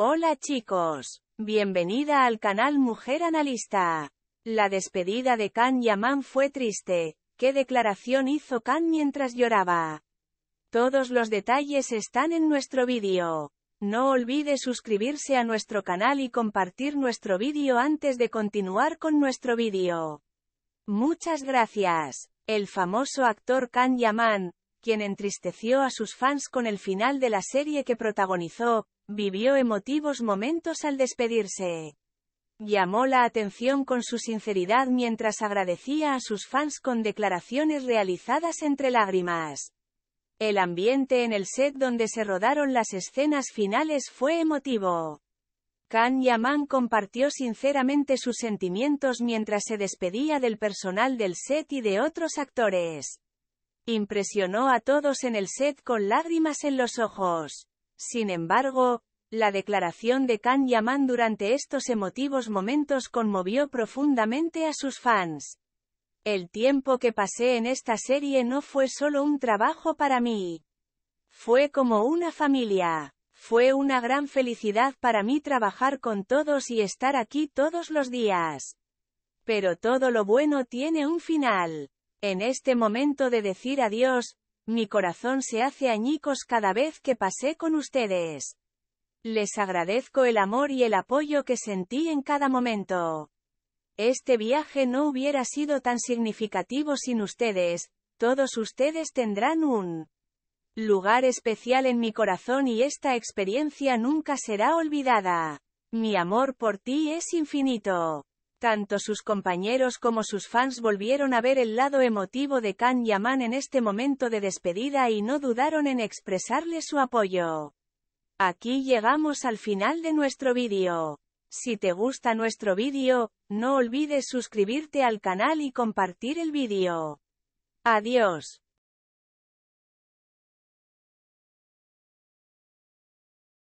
Hola chicos, bienvenida al canal Mujer Analista. La despedida de Khan Yaman fue triste. ¿Qué declaración hizo Khan mientras lloraba? Todos los detalles están en nuestro vídeo. No olvide suscribirse a nuestro canal y compartir nuestro vídeo antes de continuar con nuestro vídeo. Muchas gracias. El famoso actor Kan Yaman, quien entristeció a sus fans con el final de la serie que protagonizó, vivió emotivos momentos al despedirse. Llamó la atención con su sinceridad mientras agradecía a sus fans con declaraciones realizadas entre lágrimas. El ambiente en el set donde se rodaron las escenas finales fue emotivo. Kan Yaman compartió sinceramente sus sentimientos mientras se despedía del personal del set y de otros actores. Impresionó a todos en el set con lágrimas en los ojos. Sin embargo, la declaración de Kan Yaman durante estos emotivos momentos conmovió profundamente a sus fans. El tiempo que pasé en esta serie no fue solo un trabajo para mí. Fue como una familia. Fue una gran felicidad para mí trabajar con todos y estar aquí todos los días. Pero todo lo bueno tiene un final. En este momento de decir adiós, mi corazón se hace añicos cada vez que pasé con ustedes. Les agradezco el amor y el apoyo que sentí en cada momento. Este viaje no hubiera sido tan significativo sin ustedes, todos ustedes tendrán un lugar especial en mi corazón y esta experiencia nunca será olvidada. Mi amor por ti es infinito. Tanto sus compañeros como sus fans volvieron a ver el lado emotivo de Kan Yaman en este momento de despedida y no dudaron en expresarle su apoyo. Aquí llegamos al final de nuestro vídeo. Si te gusta nuestro vídeo, no olvides suscribirte al canal y compartir el vídeo. Adiós.